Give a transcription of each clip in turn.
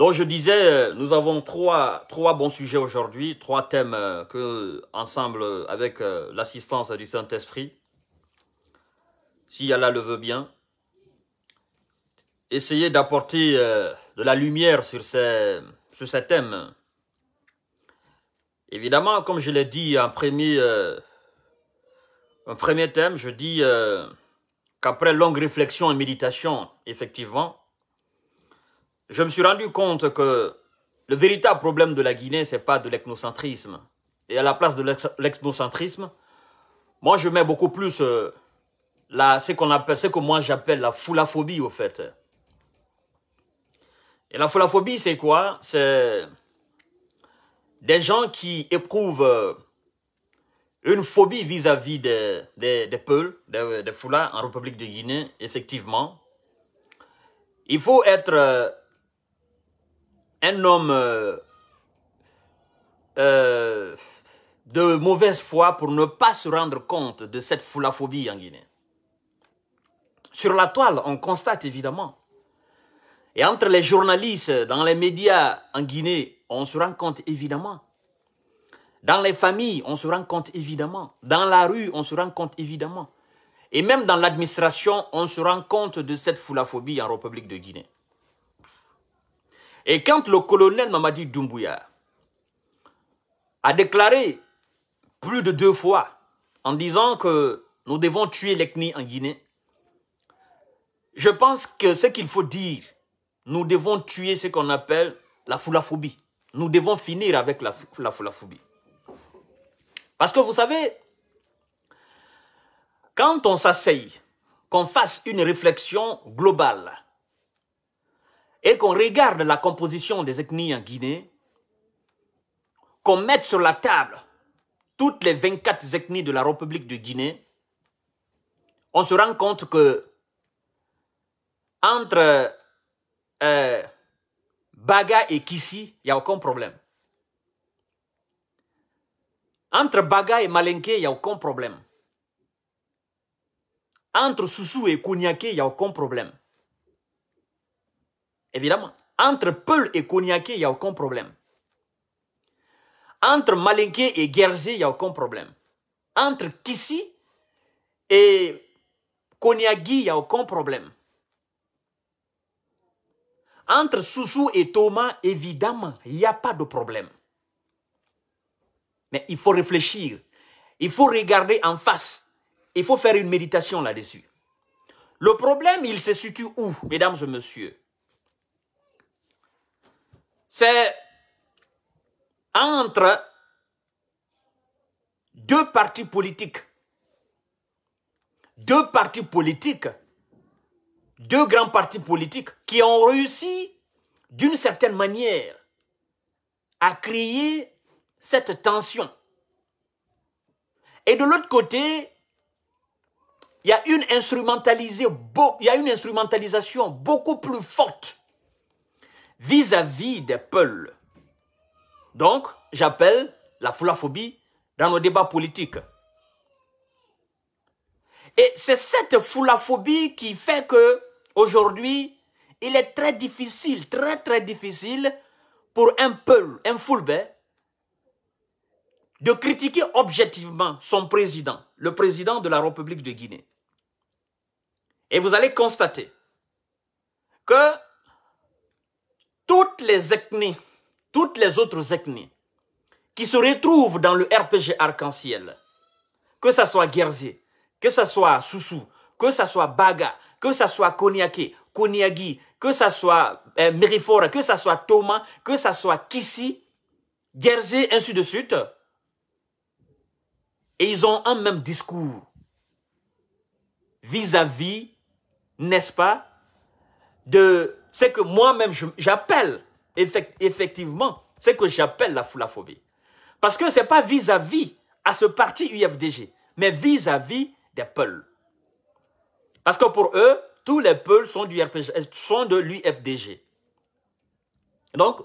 Donc je disais, euh, nous avons trois, trois bons sujets aujourd'hui, trois thèmes euh, que ensemble avec euh, l'assistance du Saint-Esprit, si Allah le veut bien, essayer d'apporter de la lumière sur ces, thèmes. Évidemment, comme je l'ai dit en premier, un premier thème, je dis qu'après longue réflexion et méditation, effectivement, je me suis rendu compte que le véritable problème de la Guinée, n'est pas de l'ethnocentrisme. Et à la place de l'ethnocentrisme, moi, je mets beaucoup plus euh, ce qu'on appelle, que moi j'appelle la foulaphobie, au fait. Et la foulaphobie, c'est quoi C'est des gens qui éprouvent euh, une phobie vis-à-vis des, des, peuls, des, des en République de Guinée, effectivement. Il faut être euh, un homme euh, euh, de mauvaise foi pour ne pas se rendre compte de cette foulaphobie en Guinée. Sur la toile, on constate évidemment. Et entre les journalistes, dans les médias en Guinée, on se rend compte évidemment. Dans les familles, on se rend compte évidemment. Dans la rue, on se rend compte évidemment. Et même dans l'administration, on se rend compte de cette foulaphobie en République de Guinée. Et quand le colonel Mamadi Doumbouya a déclaré plus de deux fois en disant que nous devons tuer l'ethnie en Guinée, je pense que ce qu'il faut dire, nous devons tuer ce qu'on appelle la foulaphobie. Nous devons finir avec la, la foulaphobie. Parce que vous savez, quand on s'asseye, qu'on fasse une réflexion globale et qu'on regarde la composition des ethnies en Guinée, qu'on mette sur la table toutes les 24 ethnies de la République de Guinée, on se rend compte que entre euh, Baga et Kissi, il n'y a aucun problème. Entre Baga et Malenke, il n'y a aucun problème. Entre Soussou et Kouniaké, il n'y a aucun problème. Évidemment, entre Peul et Konyake, il n'y a aucun problème. Entre Malenke et Guerzé, il n'y a aucun problème. Entre Kissi et Konyagi, il n'y a aucun problème. Entre Soussou et Thomas, évidemment, il n'y a pas de problème. Mais il faut réfléchir. Il faut regarder en face. Il faut faire une méditation là-dessus. Le problème, il se situe où, mesdames et messieurs c'est entre deux partis politiques. Deux partis politiques, deux grands partis politiques qui ont réussi d'une certaine manière à créer cette tension. Et de l'autre côté, il y a une instrumentalisation beaucoup plus forte vis-à-vis des peuples. Donc, j'appelle la foulaphobie dans nos débats politiques. Et c'est cette foulaphobie qui fait que aujourd'hui, il est très difficile, très très difficile pour un peuple, un foulbé, de critiquer objectivement son président, le président de la République de Guinée. Et vous allez constater que toutes les ethnies, toutes les autres ethnies qui se retrouvent dans le RPG arc-en-ciel, que ce soit Guerzier, que ce soit Soussou, que ce soit Baga, que ce soit Konyaké, Konyagi, que ce soit eh, Merifora, que ce soit Thomas, que ce soit Kissi, Guerzier, ainsi de suite. Et ils ont un même discours vis-à-vis, n'est-ce pas, de c'est que moi-même, j'appelle, effectivement, c'est que j'appelle la foulaphobie. Parce que ce n'est pas vis-à-vis -à, ce parti UFDG, mais vis-à-vis des peuls. Parce que pour eux, tous les peuls sont, du euh, sont de l'UFDG. Donc,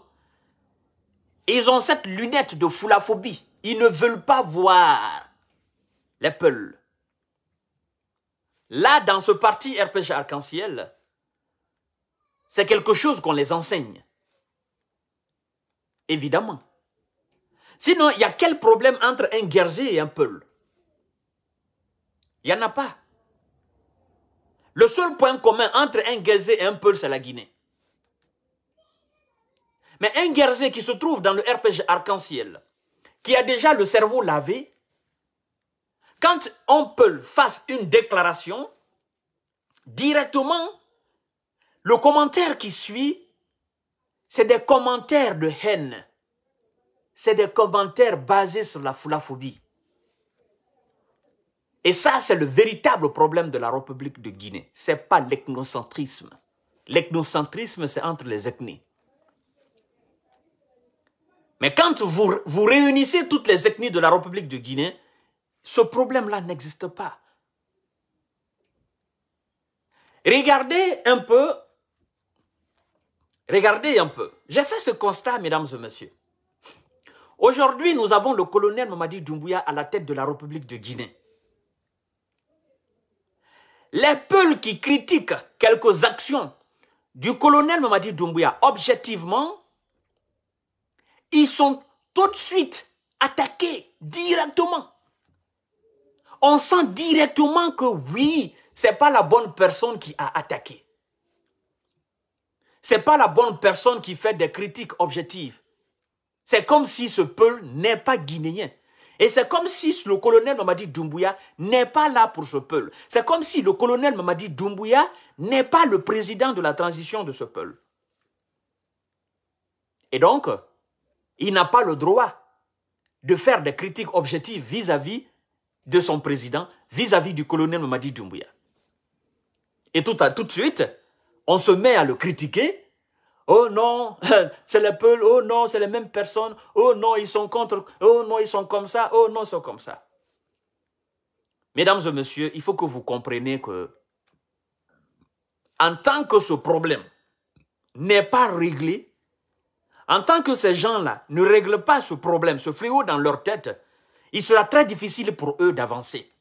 ils ont cette lunette de foulaphobie. Ils ne veulent pas voir les peuls. Là, dans ce parti RPG arc-en-ciel, c'est quelque chose qu'on les enseigne. Évidemment. Sinon, il y a quel problème entre un guerrier et un peul Il n'y en a pas. Le seul point commun entre un guerrier et un peul, c'est la Guinée. Mais un guerrier qui se trouve dans le RPG arc-en-ciel, qui a déjà le cerveau lavé, quand un peul fasse une déclaration, directement, le commentaire qui suit, c'est des commentaires de haine. C'est des commentaires basés sur la foulaphobie. Et ça, c'est le véritable problème de la République de Guinée. Ce n'est pas l'ethnocentrisme. L'ethnocentrisme, c'est entre les ethnies. Mais quand vous, vous réunissez toutes les ethnies de la République de Guinée, ce problème-là n'existe pas. Regardez un peu Regardez un peu. J'ai fait ce constat, mesdames et messieurs. Aujourd'hui, nous avons le colonel Mamadi Doumbouya à la tête de la République de Guinée. Les peuples qui critiquent quelques actions du colonel Mamadi Doumbouya, objectivement, ils sont tout de suite attaqués directement. On sent directement que oui, c'est pas la bonne personne qui a attaqué n'est pas la bonne personne qui fait des critiques objectives. C'est comme si ce peuple n'est pas guinéen. Et c'est comme si le colonel Mamadi Doumbouya n'est pas là pour ce peuple. C'est comme si le colonel Mamadi Doumbouya n'est pas le président de la transition de ce peuple. Et donc, il n'a pas le droit de faire des critiques objectives vis-à-vis de son président, vis-à-vis du colonel Mamadi Doumbouya. Et tout, à, tout de suite, on se met à le critiquer. Oh non, c'est les peuple, oh non, c'est les mêmes personnes, oh non, ils sont contre, oh non, ils sont comme ça, oh non, ils sont comme ça. Mesdames et messieurs, il faut que vous compreniez que en tant que ce problème n'est pas réglé, en tant que ces gens-là ne règlent pas ce problème, ce fléau dans leur tête, il sera très difficile pour eux d'avancer.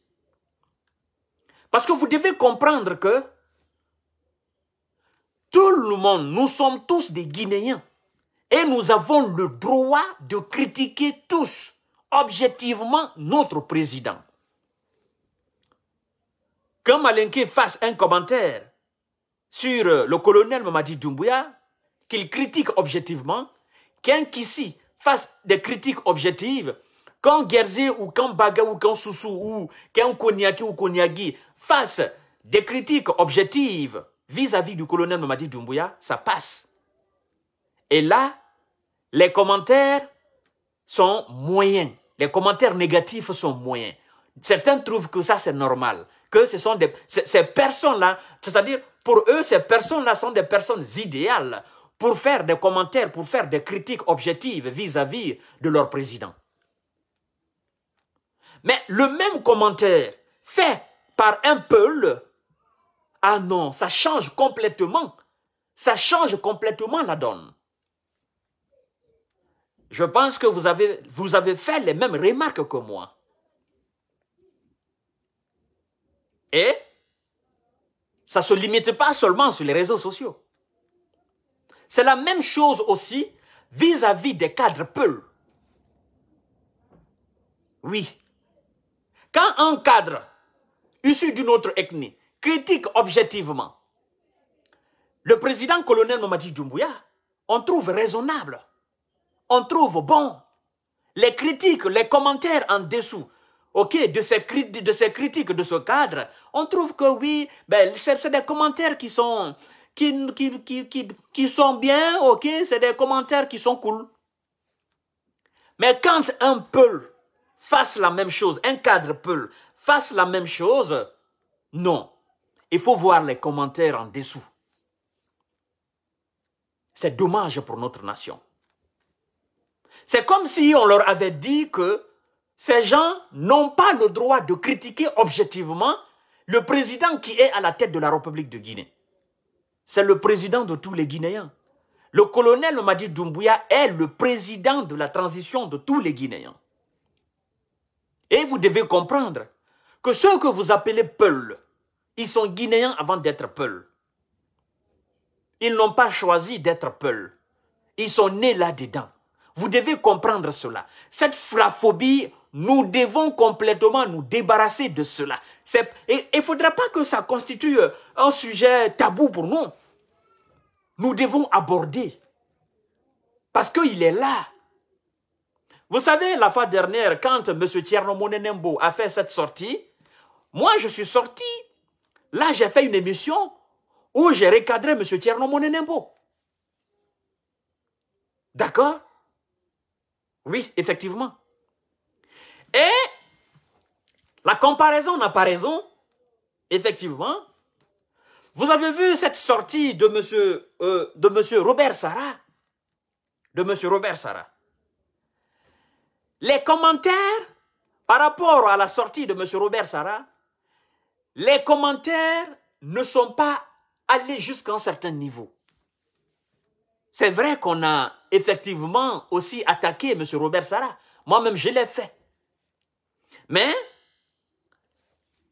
Parce que vous devez comprendre que tout le monde, nous sommes tous des Guinéens. Et nous avons le droit de critiquer tous, objectivement, notre président. Quand Malenke fasse un commentaire sur euh, le colonel Mamadi Doumbouya, qu'il critique objectivement, qu'un Kissi fasse des critiques objectives, quand Guerzé ou quand Baga ou quand Soussou ou quand Konyaki ou Konyagi fasse des critiques objectives vis-à-vis du colonel Mamadi Doumbouya, ça passe. Et là, les commentaires sont moyens. Les commentaires négatifs sont moyens. Certains trouvent que ça, c'est normal. Que ce sont des, ces personnes-là, c'est-à-dire, pour eux, ces personnes-là sont des personnes idéales pour faire des commentaires, pour faire des critiques objectives vis-à-vis -vis de leur président. Mais le même commentaire fait par un peuple ah non, ça change complètement. Ça change complètement la donne. Je pense que vous avez, vous avez fait les mêmes remarques que moi. Et ça ne se limite pas seulement sur les réseaux sociaux. C'est la même chose aussi vis-à-vis des cadres peuls. Oui. Quand un cadre issu d'une autre ethnie critique objectivement le président colonel Mamadi Doumbouya, on trouve raisonnable, on trouve bon. Les critiques, les commentaires en dessous, ok, de ces, de ces critiques, de ce cadre, on trouve que oui, ben, c'est des commentaires qui sont, qui, qui, qui sont bien, ok, c'est des commentaires qui sont cool. Mais quand un peuple fasse la même chose, un cadre peuple fasse la même chose, non. Il faut voir les commentaires en dessous. C'est dommage pour notre nation. C'est comme si on leur avait dit que ces gens n'ont pas le droit de critiquer objectivement le président qui est à la tête de la République de Guinée. C'est le président de tous les Guinéens. Le colonel Madi Doumbouya est le président de la transition de tous les Guinéens. Et vous devez comprendre que ceux que vous appelez Peul, ils sont Guinéens avant d'être Peul. Ils n'ont pas choisi d'être Peul. Ils sont nés là-dedans. Vous devez comprendre cela. Cette flaphobie, nous devons complètement nous débarrasser de cela. il ne faudra pas que ça constitue un sujet tabou pour nous. Nous devons aborder. Parce qu'il est là. Vous savez, la fois dernière, quand M. Tierno Monenembo a fait cette sortie, moi, je suis sorti Là, j'ai fait une émission où j'ai recadré M. Tierno Monenembo. D'accord Oui, effectivement. Et la comparaison n'a pas raison. Effectivement. Vous avez vu cette sortie euh, de M. Robert Sarah De M. Robert Sarah. Les commentaires par rapport à la sortie de M. Robert Sarah les commentaires ne sont pas allés jusqu'à un certain niveau. C'est vrai qu'on a effectivement aussi attaqué M. Robert Sarah. Moi-même, je l'ai fait. Mais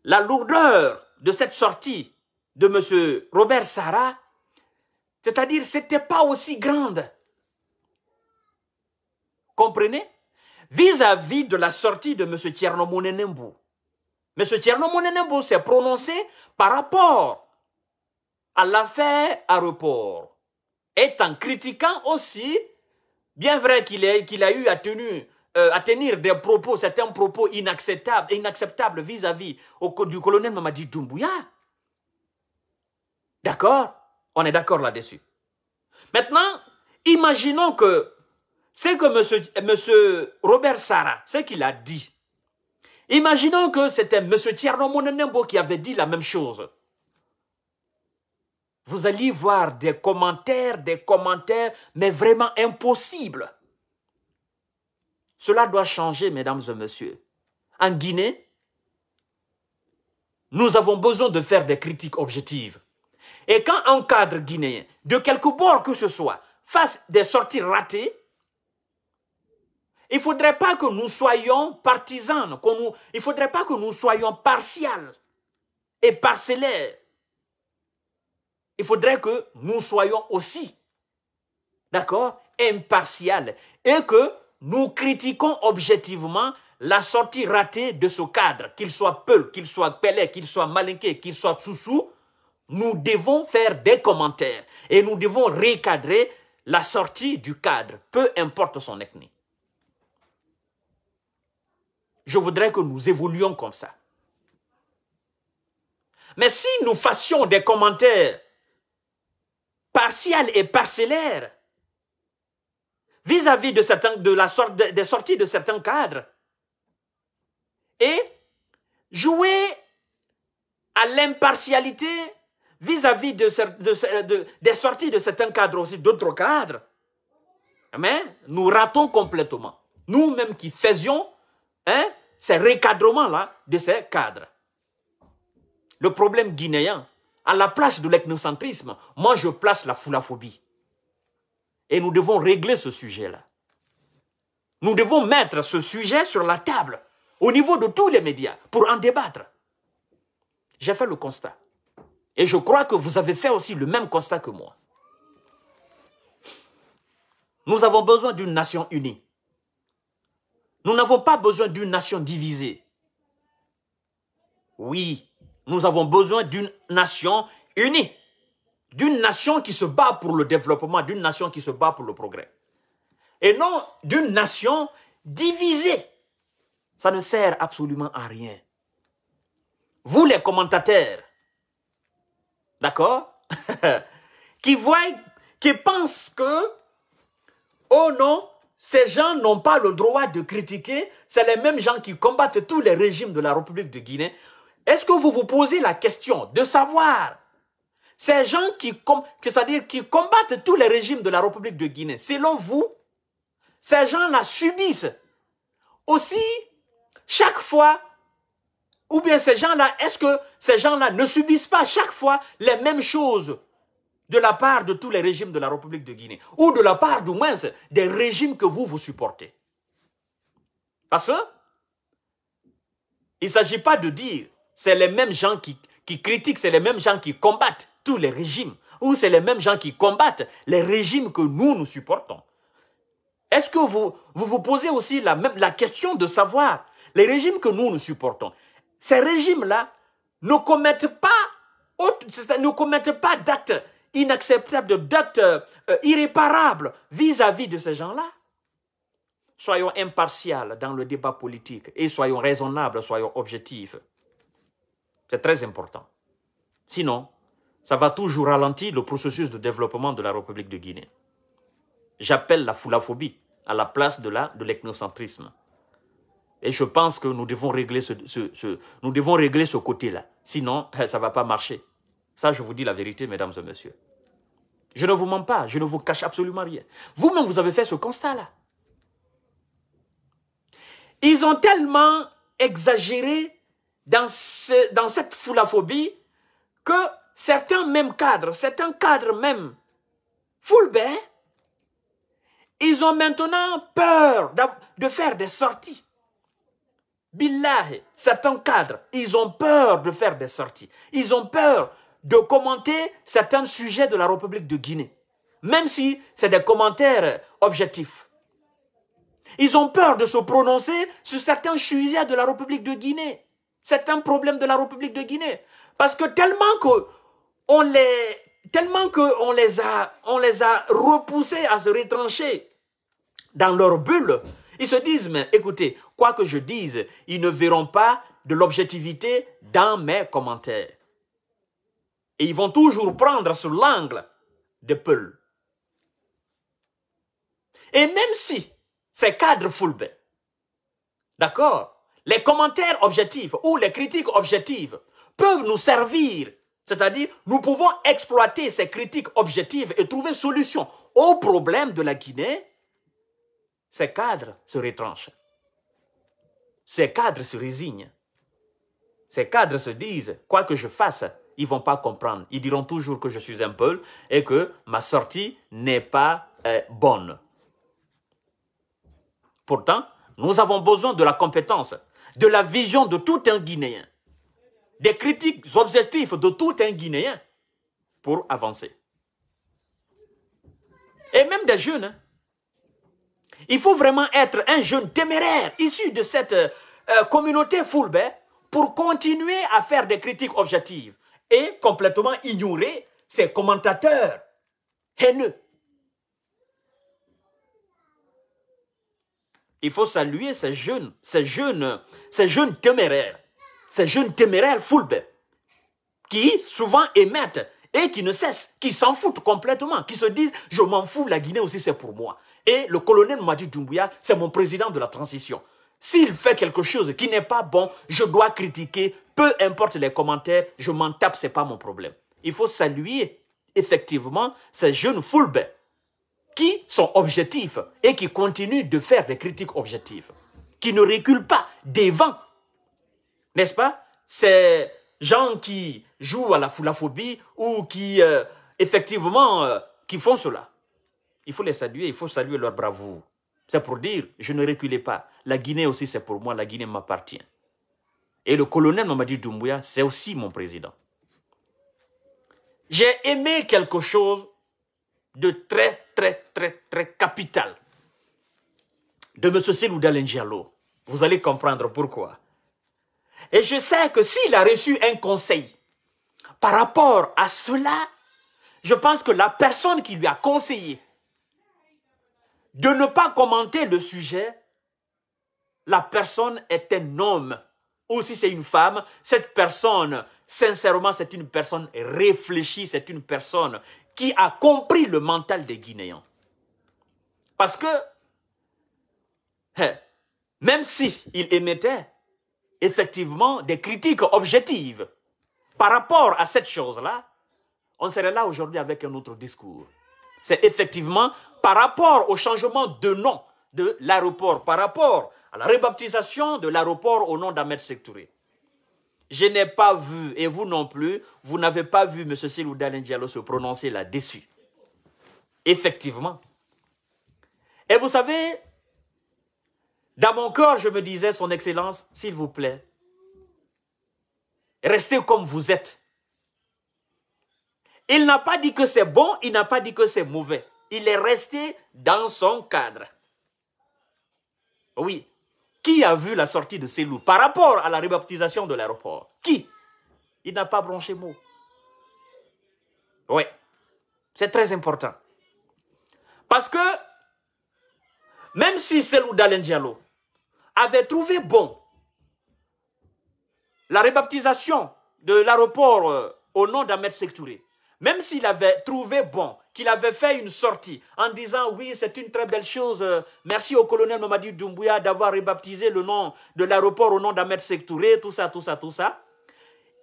la lourdeur de cette sortie de M. Robert Sarah, c'est-à-dire, c'était pas aussi grande. Comprenez Vis-à-vis de la sortie de M. Tchernomounenembo, M. Tcherno s'est prononcé par rapport à l'affaire à report, et en critiquant aussi, bien vrai qu'il a, eu à, tenir, euh, à tenir des propos, certains propos inacceptables, vis-à-vis du colonel Mamadi Doumbouya. D'accord On est d'accord là-dessus. Maintenant, imaginons que ce que M. Monsieur, Robert Sarah, ce qu'il a dit, Imaginons que c'était M. Thierno Monenembo qui avait dit la même chose. Vous allez voir des commentaires, des commentaires, mais vraiment impossibles. Cela doit changer, mesdames et messieurs. En Guinée, nous avons besoin de faire des critiques objectives. Et quand un cadre guinéen, de quelque bord que ce soit, fasse des sorties ratées, il ne faudrait pas que nous soyons partisans, nous, il ne faudrait pas que nous soyons partials et parcellaires. Il faudrait que nous soyons aussi, d'accord, impartials et que nous critiquons objectivement la sortie ratée de ce cadre, qu'il soit Peul, qu'il soit Pelé, qu'il soit Malinke, qu'il soit Soussou, nous devons faire des commentaires et nous devons recadrer la sortie du cadre, peu importe son ethnie. Je voudrais que nous évoluions comme ça. Mais si nous fassions des commentaires partiels et parcellaires vis-à-vis de, de la sorte, des sorties de certains cadres, et jouer à l'impartialité vis-à-vis de, des sorties de certains cadres aussi, d'autres cadres, mais eh nous ratons complètement. Nous-mêmes qui faisions Hein? C'est ces là de ces cadres. Le problème guinéen, à la place de l'ethnocentrisme, moi je place la foulaphobie. Et nous devons régler ce sujet-là. Nous devons mettre ce sujet sur la table, au niveau de tous les médias, pour en débattre. J'ai fait le constat. Et je crois que vous avez fait aussi le même constat que moi. Nous avons besoin d'une nation unie. Nous n'avons pas besoin d'une nation divisée. Oui, nous avons besoin d'une nation unie, d'une nation qui se bat pour le développement, d'une nation qui se bat pour le progrès. Et non d'une nation divisée. Ça ne sert absolument à rien. Vous les commentateurs, d'accord qui voient, qui pensent que, oh non, ces gens n'ont pas le droit de critiquer. C'est les mêmes gens qui combattent tous les régimes de la République de Guinée. Est-ce que vous vous posez la question de savoir ces gens qui, c'est-à-dire qui combattent tous les régimes de la République de Guinée, selon vous, ces gens-là subissent aussi chaque fois, ou bien ces gens-là, est-ce que ces gens-là ne subissent pas chaque fois les mêmes choses de la part de tous les régimes de la République de Guinée, ou de la part du moins des régimes que vous, vous supportez. Parce que il ne s'agit pas de dire c'est les mêmes gens qui, critiquent, c'est les mêmes gens qui combattent tous les régimes, ou c'est les mêmes gens qui combattent les régimes que nous, nous supportons. Est-ce que vous, vous vous posez aussi la, même, la question de savoir les régimes que nous, nous supportons, ces régimes-là ne commettent pas, ne commettent pas d'actes inacceptable, de euh, irréparables vis-à-vis de ces gens-là. Soyons impartials dans le débat politique et soyons raisonnables, soyons objectifs. C'est très important. Sinon, ça va toujours ralentir le processus de développement de la République de Guinée. J'appelle la foulaphobie à la place de l'ethnocentrisme. De Et je pense que nous devons régler ce, nous devons régler ce côté-là. Sinon, ça ne va pas marcher. Ça, je vous dis la vérité, mesdames et messieurs. Je ne vous mens pas, je ne vous cache absolument rien. Vous-même, vous avez fait ce constat-là. Ils ont tellement exagéré dans, dans cette foulaphobie que certains mêmes cadres, certains cadres même, foulbés, ils ont maintenant peur de faire des sorties. Billah, certains cadres, ils ont peur de faire des sorties. Ils ont peur de commenter certains sujets de la République de Guinée, même si c'est des commentaires objectifs. Ils ont peur de se prononcer sur certains sujets de la République de Guinée, certains problèmes de la République de Guinée, parce que tellement que on les tellement les a on les a repoussés à se retrancher dans leur bulle, ils se disent mais écoutez, quoi que je dise, ils ne verront pas de l'objectivité dans mes commentaires. Et ils vont toujours prendre sur l'angle de Peul. Et même si ces cadres foulbent, d'accord, les commentaires objectifs ou les critiques objectives peuvent nous servir, c'est-à-dire nous pouvons exploiter ces critiques objectives et trouver solution aux problèmes de la Guinée, ces cadres se retranchent. Ces cadres se résignent. Ces cadres se disent, quoi que je fasse, ils vont pas comprendre. Ils diront toujours que je suis un Peul et que ma sortie n'est pas euh, bonne. Pourtant, nous avons besoin de la compétence, de la vision de tout un Guinéen, des critiques objectifs de tout un Guinéen pour avancer. Et même des jeunes. Hein. Il faut vraiment être un jeune téméraire issu de cette euh, communauté Fulbe pour continuer à faire des critiques objectives, et complètement ignorer ses commentateurs haineux. Il faut saluer ces jeunes, ces jeunes, ces jeunes téméraires, ces jeunes téméraires fulbes. qui souvent émettent et qui ne cessent, qui s'en foutent complètement, qui se disent « je m'en fous, la Guinée aussi c'est pour moi ». Et le colonel Madi Doumbouya, c'est mon président de la transition. S'il fait quelque chose qui n'est pas bon, je dois critiquer, peu importe les commentaires, je m'en tape, ce n'est pas mon problème. Il faut saluer effectivement ces jeunes fulbes qui sont objectifs et qui continuent de faire des critiques objectives, qui ne reculent pas devant, n'est-ce pas Ces gens qui jouent à la foulaphobie ou qui, euh, effectivement, euh, qui font cela. Il faut les saluer, il faut saluer leur bravoure. C'est pour dire, je ne reculais pas. La Guinée aussi, c'est pour moi, la Guinée m'appartient. Et le colonel Mamadi Doumbouya, c'est aussi mon président. J'ai aimé quelque chose de très, très, très, très capital de M. Selouda Lengialo. Vous allez comprendre pourquoi. Et je sais que s'il a reçu un conseil par rapport à cela, je pense que la personne qui lui a conseillé de ne pas commenter le sujet, la personne est un homme ou si c'est une femme, cette personne, sincèrement, c'est une personne réfléchie, c'est une personne qui a compris le mental des Guinéens. Parce que, hein, même s'il il émettait effectivement des critiques objectives par rapport à cette chose-là, on serait là aujourd'hui avec un autre discours. C'est effectivement par rapport au changement de nom de l'aéroport, par rapport à la rebaptisation de l'aéroport au nom d'Ahmed Sektouré. Je n'ai pas vu, et vous non plus, vous n'avez pas vu M. Silou Diallo se prononcer là-dessus. Effectivement. Et vous savez, dans mon cœur, je me disais, Son Excellence, s'il vous plaît, restez comme vous êtes. Il n'a pas dit que c'est bon, il n'a pas dit que c'est mauvais. Il est resté dans son cadre. Oui, qui a vu la sortie de ces loups par rapport à la rebaptisation de l'aéroport Qui Il n'a pas branché mot. Oui, c'est très important. Parce que même si Selou Dalen Diallo avait trouvé bon la rebaptisation de l'aéroport euh, au nom d'Ahmed Sektouré, même s'il avait trouvé bon qu'il avait fait une sortie en disant oui, c'est une très belle chose. Merci au colonel Mamadi Doumbouya d'avoir rebaptisé le nom de l'aéroport au nom d'Ahmed Sektouré, tout ça, tout ça, tout ça.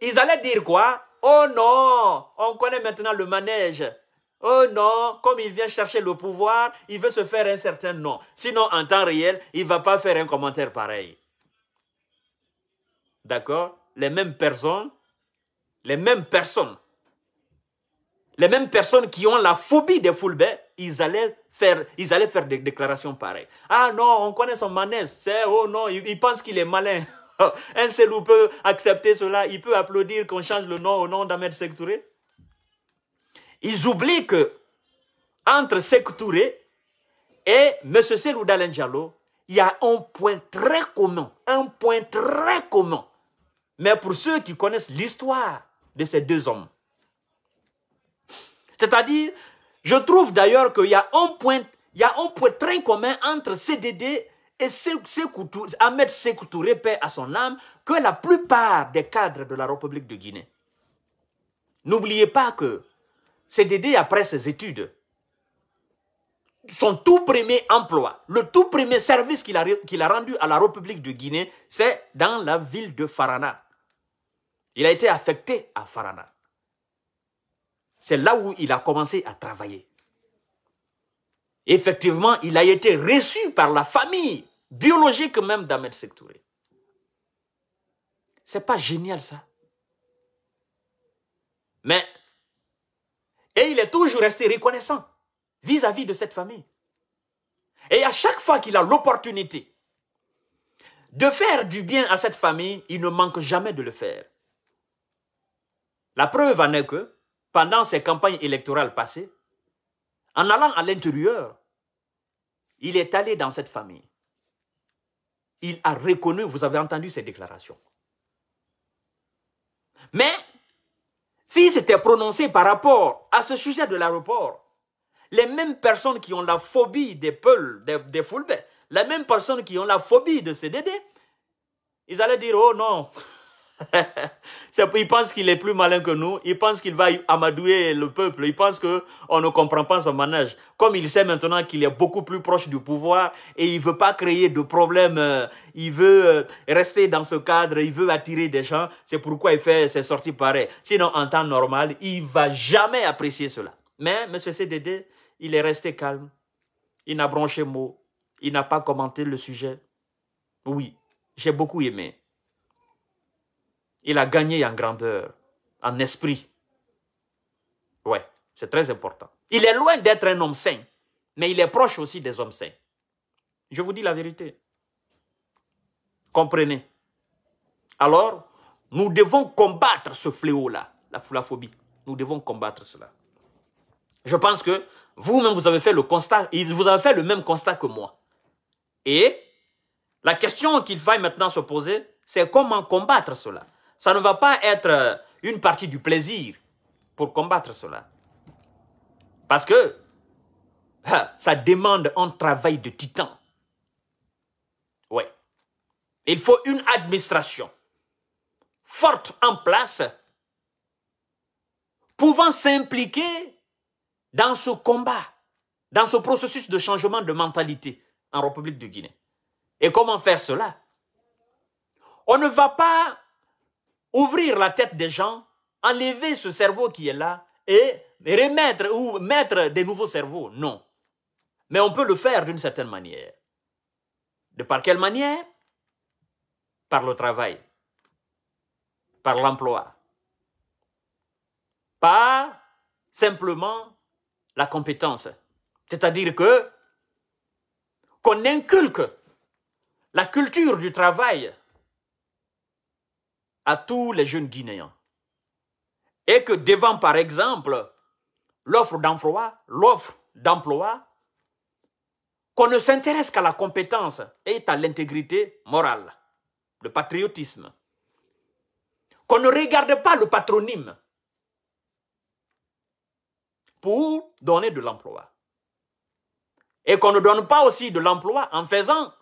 Ils allaient dire quoi Oh non, on connaît maintenant le manège. Oh non, comme il vient chercher le pouvoir, il veut se faire un certain nom. Sinon, en temps réel, il ne va pas faire un commentaire pareil. D'accord Les mêmes personnes, les mêmes personnes les mêmes personnes qui ont la phobie des foulbets, ils allaient faire, ils allaient faire des déclarations pareilles. Ah non, on connaît son manège. C'est, oh non, il, pense qu'il est malin. Un seul peut accepter cela. Il peut applaudir qu'on change le nom au nom d'Ahmed Sektouré. Ils oublient que entre Sektouré et M. Selou Ndjalo il y a un point très commun. Un point très commun. Mais pour ceux qui connaissent l'histoire de ces deux hommes, c'est-à-dire, je trouve d'ailleurs qu'il y a un point, il y a un point très commun entre CDD et Ahmed Sekoutou, paix à son âme, que la plupart des cadres de la République de Guinée. N'oubliez pas que CDD, après ses études, son tout premier emploi, le tout premier service qu'il a, rendu à la République de Guinée, c'est dans la ville de Farana. Il a été affecté à Farana. C'est là où il a commencé à travailler. Effectivement, il a été reçu par la famille biologique même d'Ahmed Sektouré. C'est pas génial ça. Mais, et il est toujours resté reconnaissant vis à -vis de cette famille. Et à chaque fois qu'il a l'opportunité de faire du bien à cette famille, il ne manque jamais de le faire. La preuve en est que pendant ses campagnes électorales passées, en allant à l'intérieur, il est allé dans cette famille. Il a reconnu, vous avez entendu ses déclarations. Mais, s'il s'était prononcé par rapport à ce sujet de l'aéroport, les mêmes personnes qui ont la phobie des peuls, des, des les mêmes personnes qui ont la phobie de CDD, ils allaient dire, oh non, il pense qu'il est plus malin que nous. Il pense qu'il va amadouer le peuple. Il pense que on ne comprend pas son manège. Comme il sait maintenant qu'il est beaucoup plus proche du pouvoir et il veut pas créer de problèmes. Euh, il veut euh, rester dans ce cadre. Il veut attirer des gens. C'est pourquoi il fait ses sorties pareilles. Sinon, en temps normal, il va jamais apprécier cela. Mais M. CDD, il est resté calme. Il n'a bronché mot. Il n'a pas commenté le sujet. Oui, j'ai beaucoup aimé. Il a gagné en grandeur, en esprit. Ouais, c'est très important. Il est loin d'être un homme sain, mais il est proche aussi des hommes saints. Je vous dis la vérité. Comprenez. Alors, nous devons combattre ce fléau-là, la foulaphobie. Nous devons combattre cela. Je pense que vous-même, vous avez fait le constat, vous avez fait le même constat que moi. Et la question qu'il faille maintenant se poser, c'est comment combattre cela ça ne va pas être euh, une partie du plaisir pour combattre cela. Parce que ah, ça demande un travail de titan. Oui. Il faut une administration forte en place pouvant s'impliquer dans ce combat, dans ce processus de changement de mentalité en République de Guinée. Et comment faire cela On ne va pas ouvrir la tête des gens, enlever ce cerveau qui est là et remettre ou mettre des nouveaux cerveaux. Non. Mais on peut le faire d'une certaine manière. De par quelle manière Par le travail, par l'emploi, par simplement la compétence. C'est-à-dire que qu'on inculque la culture du travail à tous les jeunes Guinéens. Et que devant, par exemple, l'offre d'emploi, l'offre d'emploi, qu'on ne s'intéresse qu'à la compétence et à l'intégrité morale, le patriotisme. Qu'on ne regarde pas le patronyme pour donner de l'emploi. Et qu'on ne donne pas aussi de l'emploi en faisant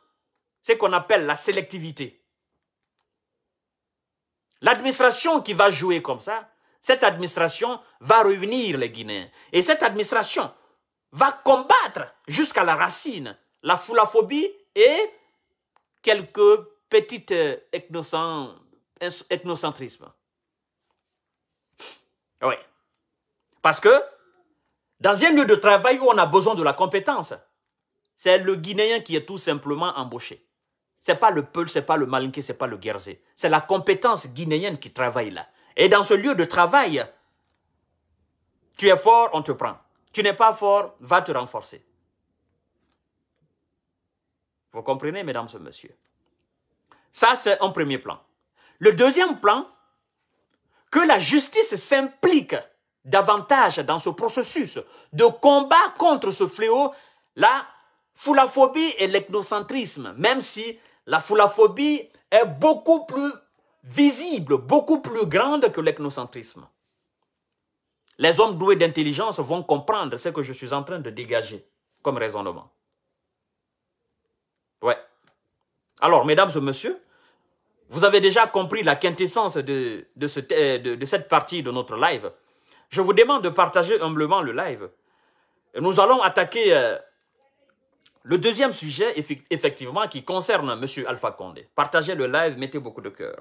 ce qu'on appelle la sélectivité. L'administration qui va jouer comme ça, cette administration va réunir les Guinéens. Et cette administration va combattre jusqu'à la racine la foulaphobie et quelques petites euh, ethnocentrismes. Oui. Parce que dans un lieu de travail où on a besoin de la compétence, c'est le Guinéen qui est tout simplement embauché n'est pas le Peul, c'est pas le ce c'est pas le Guerzé. C'est la compétence guinéenne qui travaille là. Et dans ce lieu de travail, tu es fort, on te prend. Tu n'es pas fort, va te renforcer. Vous comprenez, mesdames et messieurs Ça, c'est un premier plan. Le deuxième plan, que la justice s'implique davantage dans ce processus de combat contre ce fléau, là, foulaphobie et l'ethnocentrisme, même si la foulaphobie est beaucoup plus visible, beaucoup plus grande que l'ethnocentrisme. Les hommes doués d'intelligence vont comprendre ce que je suis en train de dégager comme raisonnement. Ouais. Alors, mesdames et messieurs, vous avez déjà compris la quintessence de, de cette partie de notre live. Je vous demande de partager humblement le live. Nous allons attaquer euh, le deuxième sujet, effectivement, qui concerne M. Alpha Condé. Partagez le live, mettez beaucoup de cœur.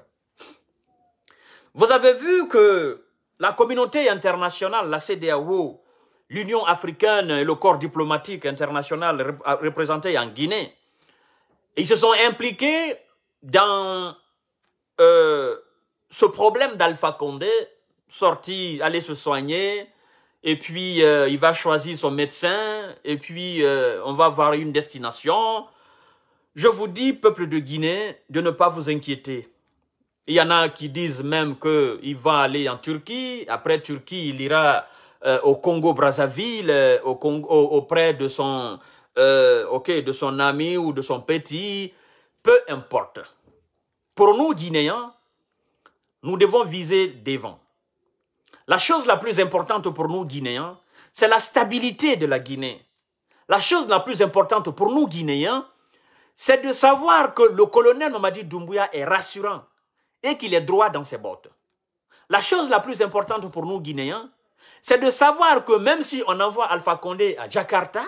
Vous avez vu que la communauté internationale, la CDAO, l'Union africaine et le corps diplomatique international représenté en Guinée, ils se sont impliqués dans euh, ce problème d'Alpha Condé, sorti, aller se soigner, et puis euh, il va choisir son médecin, et puis euh, on va voir une destination. Je vous dis, peuple de Guinée, de ne pas vous inquiéter. Il y en a qui disent même qu'il va aller en Turquie, après Turquie, il ira euh, au Congo-Brazzaville, au Congo, auprès de son, de son ami ou de son petit, peu importe. Pour nous, Guinéens, nous devons viser devant. La chose la plus importante pour nous Guinéens, c'est la stabilité de la Guinée. La chose la plus importante pour nous Guinéens, c'est de savoir que le colonel Mamadi Doumbouya est rassurant et qu'il est droit dans ses bottes. La chose la plus importante pour nous Guinéens, c'est de savoir que même si on envoie Alpha Condé à Jakarta,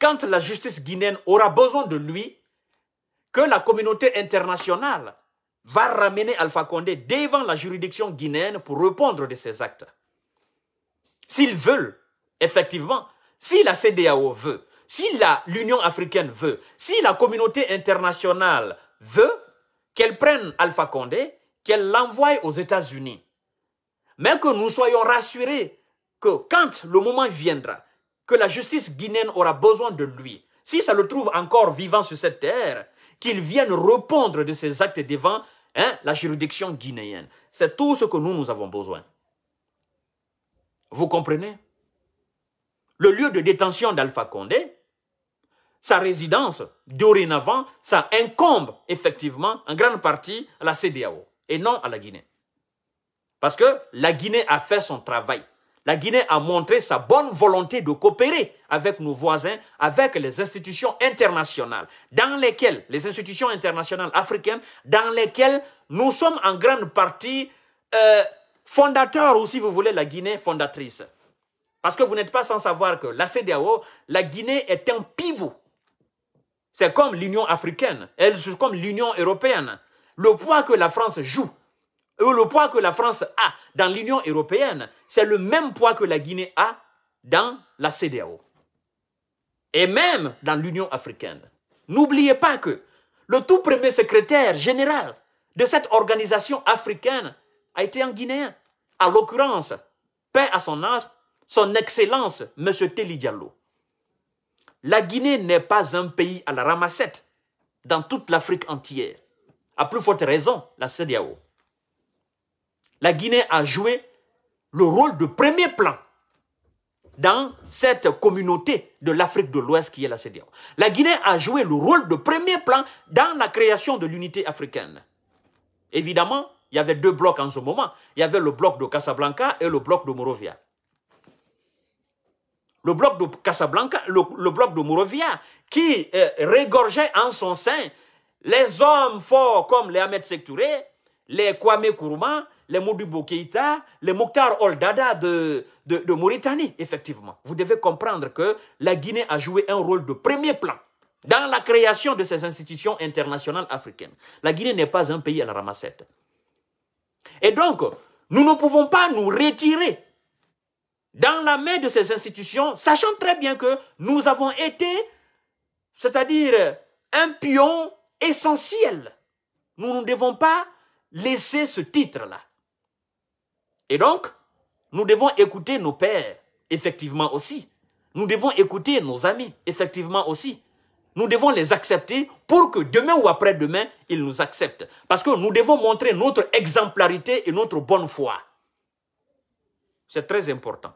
quand la justice guinéenne aura besoin de lui, que la communauté internationale va ramener Alpha Condé devant la juridiction guinéenne pour répondre de ses actes. S'ils veulent, effectivement, si la CDAO veut, si l'Union africaine veut, si la communauté internationale veut, qu'elle prenne Alpha Condé, qu'elle l'envoie aux États-Unis. Mais que nous soyons rassurés que quand le moment viendra, que la justice guinéenne aura besoin de lui, si ça le trouve encore vivant sur cette terre, qu'il vienne répondre de ses actes devant hein, la juridiction guinéenne. C'est tout ce que nous, nous avons besoin. Vous comprenez Le lieu de détention d'Alpha Condé, sa résidence, dorénavant, ça incombe effectivement en grande partie à la CDAO et non à la Guinée. Parce que la Guinée a fait son travail la Guinée a montré sa bonne volonté de coopérer avec nos voisins, avec les institutions internationales, dans lesquelles, les institutions internationales africaines, dans lesquelles nous sommes en grande partie euh, fondateurs, ou si vous voulez, la Guinée fondatrice. Parce que vous n'êtes pas sans savoir que la CDAO, la Guinée est un pivot. C'est comme l'Union africaine, elle, c'est comme l'Union européenne. Le poids que la France joue le poids que la France a dans l'Union européenne, c'est le même poids que la Guinée a dans la CDAO. Et même dans l'Union africaine. N'oubliez pas que le tout premier secrétaire général de cette organisation africaine a été un Guinéen. À l'occurrence, paix à son âge, son excellence, M. Teli Diallo. La Guinée n'est pas un pays à la ramassette dans toute l'Afrique entière. À plus forte raison, la CDAO la Guinée a joué le rôle de premier plan dans cette communauté de l'Afrique de l'Ouest qui est la CDAO. La Guinée a joué le rôle de premier plan dans la création de l'unité africaine. Évidemment, il y avait deux blocs en ce moment. Il y avait le bloc de Casablanca et le bloc de Morovia. Le bloc de Casablanca, le, bloc de Morovia, qui euh, régorgeait en son sein les hommes forts comme les Ahmed Sektouré, les Kwame Kourouma, les Modibo Keïta, les Mokhtar Oldada de, de Mauritanie, effectivement. Vous devez comprendre que la Guinée a joué un rôle de premier plan dans la création de ces institutions internationales africaines. La Guinée n'est pas un pays à la ramassette. Et donc, nous ne pouvons pas nous retirer dans la main de ces institutions, sachant très bien que nous avons été, c'est-à-dire un pion essentiel. Nous ne devons pas laisser ce titre-là. Et donc, nous devons écouter nos pères, effectivement aussi. Nous devons écouter nos amis, effectivement aussi. Nous devons les accepter pour que demain ou après-demain, ils nous acceptent. Parce que nous devons montrer notre exemplarité et notre bonne foi. C'est très important.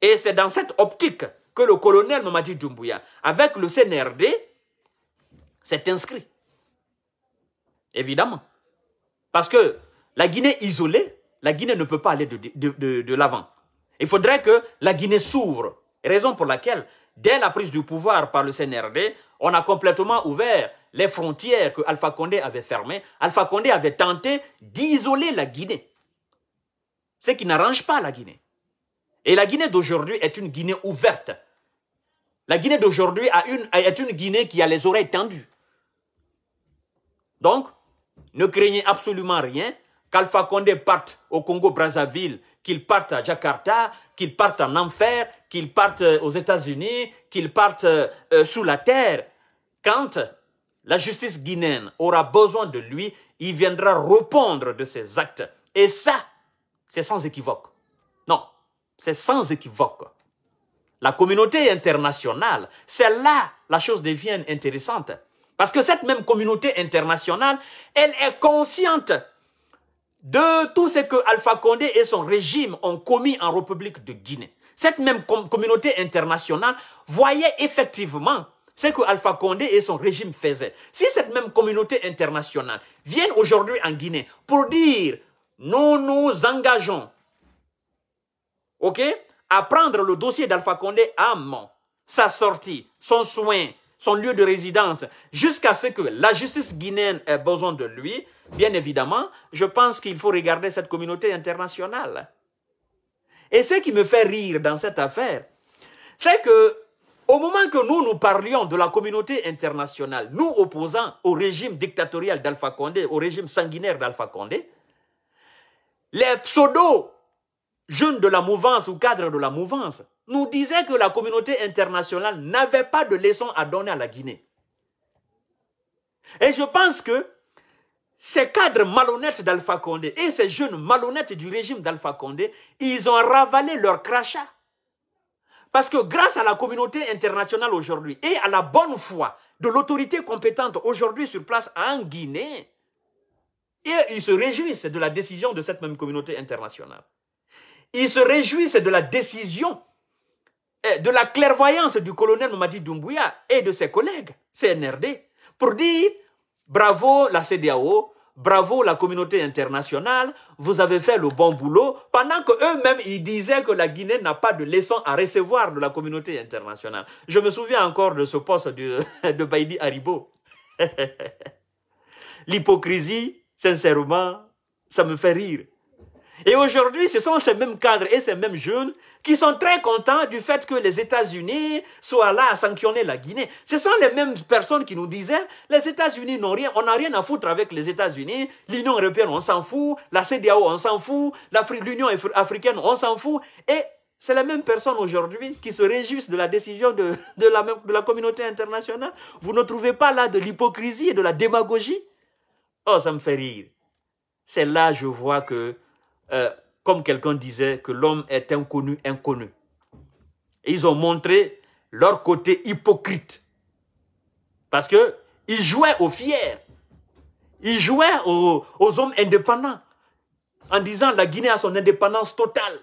Et c'est dans cette optique que le colonel Mamadi Doumbouya, avec le CNRD, s'est inscrit. Évidemment. Parce que la Guinée isolée, la Guinée ne peut pas aller de, l'avant. Il faudrait que la Guinée s'ouvre. Raison pour laquelle, dès la prise du pouvoir par le CNRD, on a complètement ouvert les frontières que Alpha Condé avait fermées. Alpha Condé avait tenté d'isoler la Guinée. Ce qui n'arrange pas la Guinée. Et la Guinée d'aujourd'hui est une Guinée ouverte. La Guinée d'aujourd'hui une, est une Guinée qui a les oreilles tendues. Donc, ne craignez absolument rien qu'Alpha Condé parte au Congo-Brazzaville, qu'il parte à Jakarta, qu'il parte en enfer, qu'il parte euh, aux États-Unis, qu'il parte euh, euh, sous la terre. Quand la justice guinéenne aura besoin de lui, il viendra répondre de ses actes. Et ça, c'est sans équivoque. Non, c'est sans équivoque. La communauté internationale, c'est là la chose devient intéressante. Parce que cette même communauté internationale, elle est consciente de tout ce que Alpha Condé et son régime ont commis en République de Guinée. Cette même communauté internationale voyait effectivement ce que Alpha Condé et son régime faisaient. Si cette même communauté internationale vient aujourd'hui en Guinée pour dire nous nous engageons ok, à prendre le dossier d'Alpha Condé à mort, sa sortie, son soin, son lieu de résidence, jusqu'à ce que la justice guinéenne ait besoin de lui, bien évidemment, je pense qu'il faut regarder cette communauté internationale. Et ce qui me fait rire dans cette affaire, c'est que au moment que nous nous parlions de la communauté internationale, nous opposant au régime dictatorial d'Alpha Condé, au régime sanguinaire d'Alpha Condé, les pseudo jeunes de la mouvance ou cadres de la mouvance nous disait que la communauté internationale n'avait pas de leçon à donner à la Guinée. Et je pense que ces cadres malhonnêtes d'Alpha Condé et ces jeunes malhonnêtes du régime d'Alpha Condé, ils ont ravalé leur crachat. Parce que grâce à la communauté internationale aujourd'hui et à la bonne foi de l'autorité compétente aujourd'hui sur place en Guinée, ils se réjouissent de la décision de cette même communauté internationale. Ils se réjouissent de la décision eh, de la clairvoyance du colonel Mamadi Doumbouya et de ses collègues CNRD pour dire bravo la CDAO, bravo la communauté internationale, vous avez fait le bon boulot, pendant qu'eux-mêmes, ils disaient que la Guinée n'a pas de leçons à recevoir de la communauté internationale. Je me souviens encore de ce poste de, de Baïdi Haribo. L'hypocrisie, sincèrement, ça me fait rire. Et aujourd'hui, ce sont ces mêmes cadres et ces mêmes jeunes qui sont très contents du fait que les États-Unis soient là à sanctionner la Guinée. Ce sont les mêmes personnes qui nous disaient les États-Unis n'ont rien, on n'a rien à foutre avec les États-Unis, l'Union européenne, on s'en fout, la CDAO, on s'en fout, l'Union africaine, on s'en fout. Et c'est les même personnes aujourd'hui qui se réjouissent de la décision de, la, de la communauté internationale. Vous ne trouvez pas là de l'hypocrisie et de la démagogie Oh, ça me fait rire. C'est là, je vois que euh, comme quelqu'un disait, que l'homme est inconnu, inconnu. ils ont montré leur côté hypocrite. Parce que jouaient aux fiers. Ils jouaient aux, aux hommes indépendants. En disant la Guinée a son indépendance totale.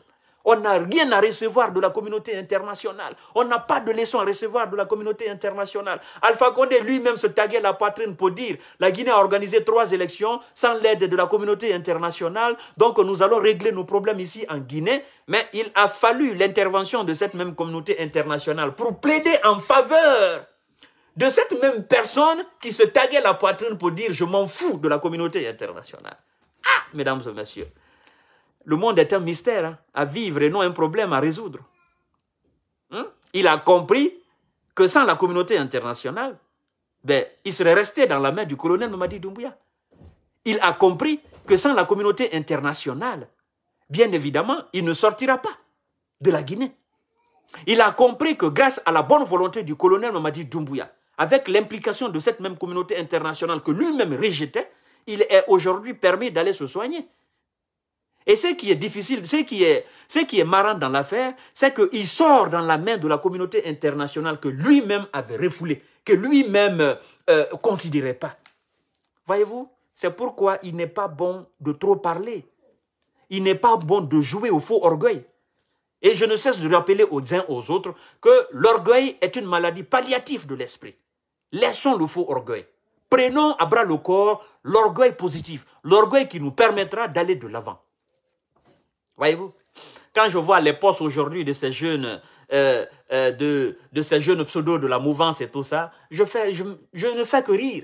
On n'a rien à recevoir de la communauté internationale. On n'a pas de leçon à recevoir de la communauté internationale. Alpha Condé lui-même se taguait la poitrine pour dire la Guinée a organisé trois élections sans l'aide de la communauté internationale. Donc nous allons régler nos problèmes ici en Guinée. Mais il a fallu l'intervention de cette même communauté internationale pour plaider en faveur de cette même personne qui se taguait la poitrine pour dire je m'en fous de la communauté internationale. Ah, mesdames et messieurs. Le monde est un mystère hein. à vivre et non un problème à résoudre. Hein? Il a compris que sans la communauté internationale, ben, il serait resté dans la main du colonel Mamadi Doumbouya. Il a compris que sans la communauté internationale, bien évidemment, il ne sortira pas de la Guinée. Il a compris que grâce à la bonne volonté du colonel Mamadi Doumbouya, avec l'implication de cette même communauté internationale que lui-même rejetait, il est aujourd'hui permis d'aller se soigner et ce qui est difficile, ce qui est, ce qui est marrant dans l'affaire, c'est qu'il sort dans la main de la communauté internationale que lui-même avait refoulé, que lui-même ne euh, considérait pas. Voyez-vous C'est pourquoi il n'est pas bon de trop parler. Il n'est pas bon de jouer au faux orgueil. Et je ne cesse de rappeler aux uns aux autres que l'orgueil est une maladie palliative de l'esprit. Laissons le faux orgueil. Prenons à bras le corps l'orgueil positif, l'orgueil qui nous permettra d'aller de l'avant. Voyez-vous Quand je vois les postes aujourd'hui de ces jeunes, euh, euh, de, de, ces jeunes pseudos de la mouvance et tout ça, je, fais, je, ne fais que rire.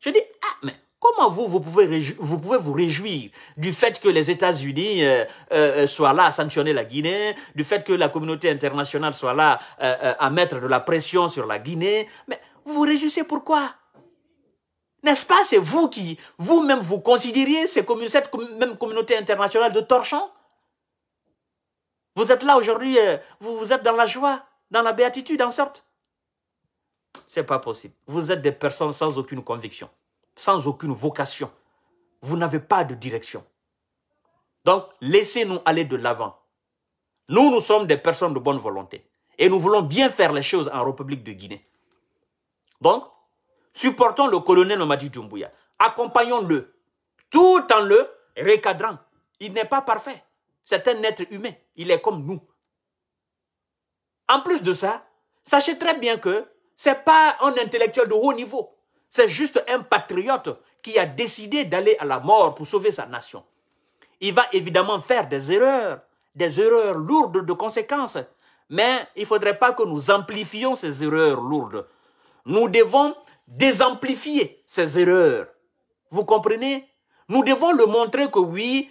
Je dis, ah, mais Comment vous, vous pouvez, vous pouvez vous réjouir du fait que les États-Unis euh, euh, soient là à sanctionner la Guinée, du fait que la communauté internationale soit là à mettre de la pression sur la Guinée Mais vous vous réjouissez pourquoi N'est-ce pas C'est vous qui, vous-même, vous considériez cette même communauté internationale de torchons vous êtes là aujourd'hui, euh, vous, vous êtes dans la joie, dans la béatitude en sorte. C'est pas possible. Vous êtes des personnes sans aucune conviction, sans aucune vocation. Vous n'avez pas de direction. Donc, laissez-nous aller de l'avant. Nous, nous sommes des personnes de bonne volonté. Et nous voulons bien faire les choses en République de Guinée. Donc, supportons le colonel Mamadi Djumbuya, Accompagnons-le, tout en le recadrant. Il n'est pas parfait. C'est un être humain. Il est comme nous. En plus de ça, sachez très bien que c'est pas un intellectuel de haut niveau. C'est juste un patriote qui a décidé d'aller à la mort pour sauver sa nation. Il va évidemment faire des erreurs, des erreurs lourdes de conséquences. Mais il ne faudrait pas que nous amplifions ces erreurs lourdes. Nous devons désamplifier ces erreurs. Vous comprenez Nous devons le montrer que oui,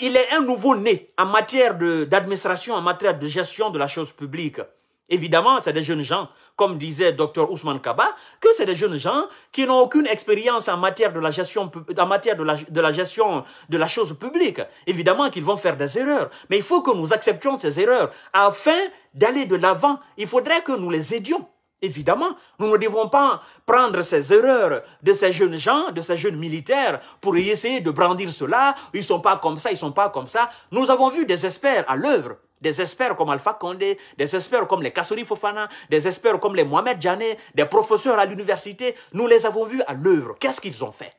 il est un nouveau-né en matière d'administration, en matière de gestion de la chose publique. Évidemment, c'est des jeunes gens, comme disait Dr Ousmane Kaba, que c'est des jeunes gens qui n'ont aucune expérience en matière de la gestion, en matière de de la gestion de la chose publique. Évidemment qu'ils vont faire des erreurs, mais il faut que nous acceptions ces erreurs afin d'aller de l'avant. Il faudrait que nous les aidions. Évidemment, nous ne devons pas prendre ces erreurs de ces jeunes gens, de ces jeunes militaires, pour essayer de brandir cela. Ils ne sont pas comme ça, ils ne sont pas comme ça. Nous avons vu des experts à l'œuvre, des experts comme Alpha Condé, des experts comme les Kassori Fofana, des experts comme les Mohamed Janet, des professeurs à l'université. Nous les avons vus à l'œuvre. Qu'est-ce qu'ils ont fait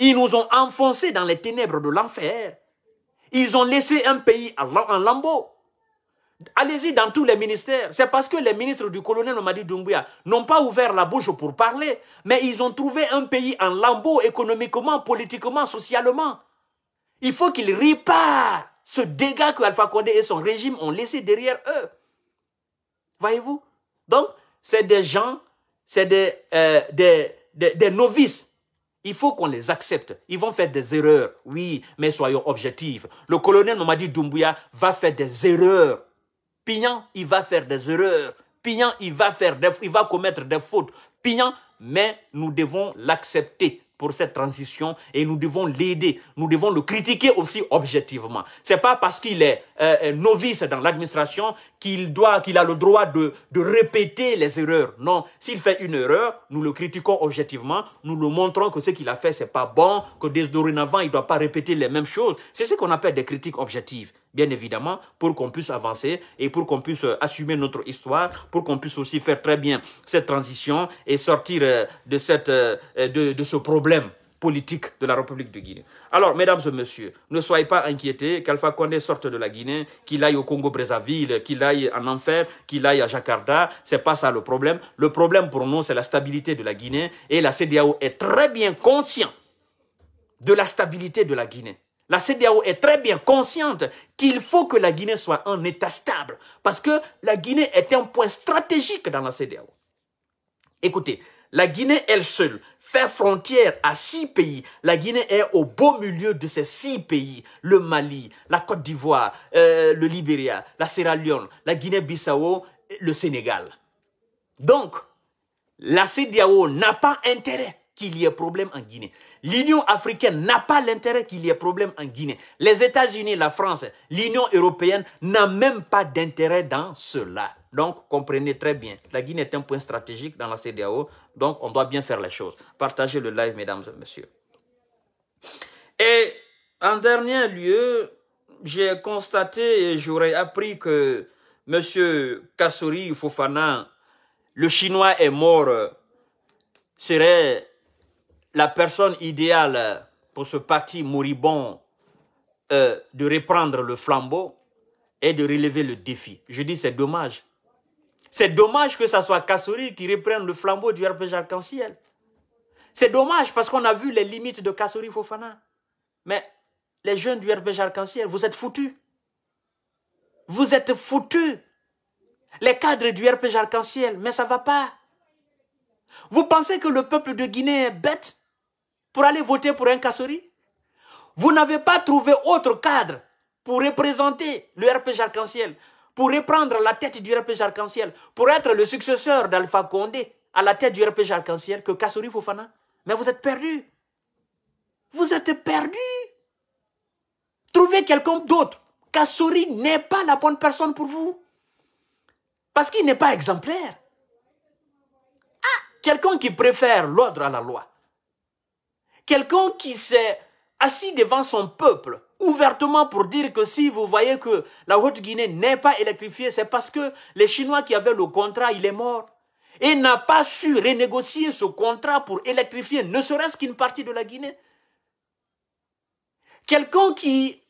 Ils nous ont enfoncés dans les ténèbres de l'enfer. Ils ont laissé un pays en lambeaux. Allez-y dans tous les ministères. C'est parce que les ministres du colonel Mamadi Doumbouya n'ont pas ouvert la bouche pour parler, mais ils ont trouvé un pays en lambeau économiquement, politiquement, socialement. Il faut qu'ils réparent ce dégât que Alpha Condé et son régime ont laissé derrière eux. Voyez-vous Donc, c'est des gens, c'est des, euh, des, des, novices il faut qu'on les accepte. Ils vont faire des erreurs, oui, mais soyons objectifs. Le colonel Mamadi Doumbouya va faire des erreurs. Pignan, il va faire des erreurs. Pignan, il va, faire il va commettre des fautes. Pignan, mais nous devons l'accepter pour cette transition et nous devons l'aider. Nous devons le critiquer aussi objectivement. C'est pas parce qu'il est euh, novice dans l'administration qu'il doit, qu'il a le droit de, répéter les erreurs. Non, s'il fait une erreur, nous le critiquons objectivement, nous le montrons que ce qu'il a fait n'est pas bon, que dès dorénavant il doit pas répéter les mêmes choses. C'est ce qu'on appelle des critiques objectives bien évidemment, pour qu'on puisse avancer et pour qu'on puisse euh, assumer notre histoire, pour qu'on puisse aussi faire très bien cette transition et sortir euh, de, cette, euh, de, ce problème politique de la République de Guinée. Alors, mesdames et messieurs, ne soyez pas inquiétés qu'Alpha Condé sorte de la Guinée, qu'il aille au Congo-Brazzaville, qu'il aille en enfer, qu'il aille à Jakarta. C'est pas ça le problème. Le problème pour nous, c'est la stabilité de la Guinée. Et la CDAO est très bien consciente de la stabilité de la Guinée. La CDAO est très bien consciente qu'il faut que la Guinée soit en état stable, parce que la Guinée est un point stratégique dans la CDAO. Écoutez, la Guinée, elle seule, fait frontière à six pays. La Guinée est au beau milieu de ces six pays. Le Mali, la Côte d'Ivoire, euh, le Libéria, la Sierra Leone, la Guinée-Bissau, le Sénégal. Donc, la CDAO n'a pas intérêt qu'il y ait problème en Guinée. L'Union africaine n'a pas l'intérêt qu'il y ait problème en Guinée. Les États-Unis, la France, l'Union européenne n'a même pas d'intérêt dans cela. Donc, comprenez très bien, la Guinée est un point stratégique dans la CDAO, donc on doit bien faire les choses. Partagez le live, mesdames et messieurs. Et en dernier lieu, j'ai constaté et j'aurais appris que M. Kassouri Fofana, le Chinois est mort, euh, serait la personne idéale pour ce parti moribond euh, de reprendre le flambeau et de relever le défi. Je dis c'est dommage. C'est dommage que ce soit Kassouri qui reprenne le flambeau du RPG Arc-en-Ciel. C'est dommage parce qu'on a vu les limites de Kassouri Fofana. Mais les jeunes du RPG Arc-en-Ciel, vous êtes foutus. Vous êtes foutus. Les cadres du RPG Arc-en-Ciel, mais ça va pas. Vous pensez que le peuple de Guinée est bête pour aller voter pour un Kassori Vous n'avez pas trouvé autre cadre pour représenter le RPG Arc-en-Ciel, pour reprendre la tête du RPG Arc-en-Ciel, pour être le successeur d'Alpha Condé à la tête du RPG Arc-en-Ciel que Kassori Fofana. Mais vous êtes perdu. Vous êtes perdu. Trouvez quelqu'un d'autre. Kassori n'est pas la bonne personne pour vous. Parce qu'il n'est pas exemplaire. Ah, quelqu'un qui préfère l'ordre à la loi. Quelqu'un qui s'est assis devant son peuple ouvertement pour dire que si vous voyez que la Haute-Guinée n'est pas électrifiée, c'est parce que les Chinois qui avaient le contrat, il est mort. Et n'a pas su renégocier ce contrat pour électrifier ne serait-ce qu'une partie de la Guinée. Quelqu'un qui